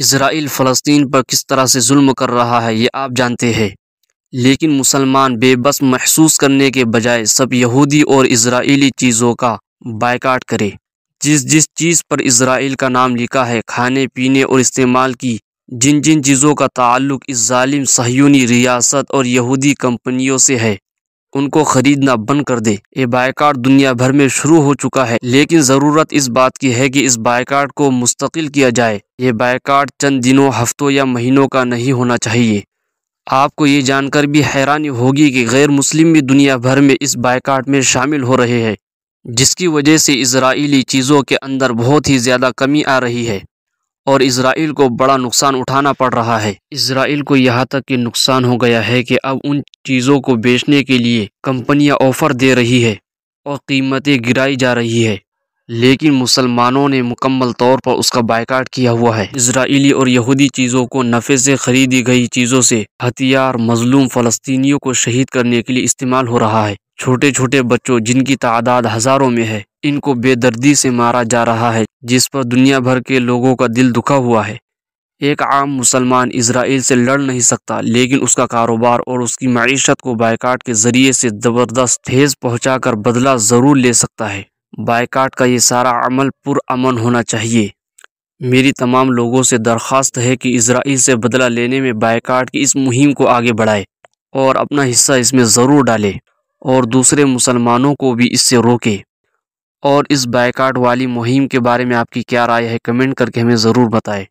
Israel फ़लस्तीन पर किस तरह से जुल्म कर रहा है ये आप जानते हैं लेकिन मुसलमान बेबस महसूस करने के बजाय सब यहूदी और इसराइली चीज़ों का बायकाट करें जिस जिस चीज़ पर इसराइल का नाम लिखा है खाने पीने और इस्तेमाल की जिन जिन चीज़ों का ताल्लुक इस जालिम सहयूनी रियासत और यहूदी कंपनियों से है उनको खरीदना बंद कर दे ये बायकाट दुनिया भर में शुरू हो चुका है लेकिन ज़रूरत इस बात की है कि इस बायकाट को मुस्तकिल किया जाए ये बायकाट चंद दिनों हफ्तों या महीनों का नहीं होना चाहिए आपको ये जानकर भी हैरानी होगी कि गैर मुस्लिम भी दुनिया भर में इस बायकाट में शामिल हो रहे हैं जिसकी वजह से इसराइली चीज़ों के अंदर बहुत ही ज़्यादा कमी आ रही है और इसराइल को बड़ा नुकसान उठाना पड़ रहा है इसराइल को यहाँ तक कि नुकसान हो गया है कि अब उन चीज़ों को बेचने के लिए कंपनियाँ ऑफ़र दे रही है और कीमतें गिराई जा रही है लेकिन मुसलमानों ने मुकम्मल तौर पर उसका बायकाट किया हुआ है इसराइली और यहूदी चीज़ों को नफ़े से खरीदी गई चीज़ों से हथियार मजलूम फ़लस्तीनियों को शहीद करने के लिए इस्तेमाल हो रहा है छोटे छोटे बच्चों जिनकी तादाद हज़ारों में है इनको बेदर्दी से मारा जा रहा है जिस पर दुनिया भर के लोगों का दिल दुखा हुआ है एक आम मुसलमान इसराइल से लड़ नहीं सकता लेकिन उसका कारोबार और उसकी मीशत को बायकाट के ज़रिए से ज़बरदस्त पहुँचा पहुंचाकर बदला ज़रूर ले सकता है बायकाट का ये सारा अमल पुरअमन होना चाहिए मेरी तमाम लोगों से दरख्वास्त है कि इसराइल से बदला लेने में बायकाट की इस मुहिम को आगे बढ़ाए और अपना हिस्सा इसमें ज़रूर डाले और दूसरे मुसलमानों को भी इससे रोके और इस बाइकाट वाली मुहिम के बारे में आपकी क्या राय है कमेंट करके हमें ज़रूर बताएं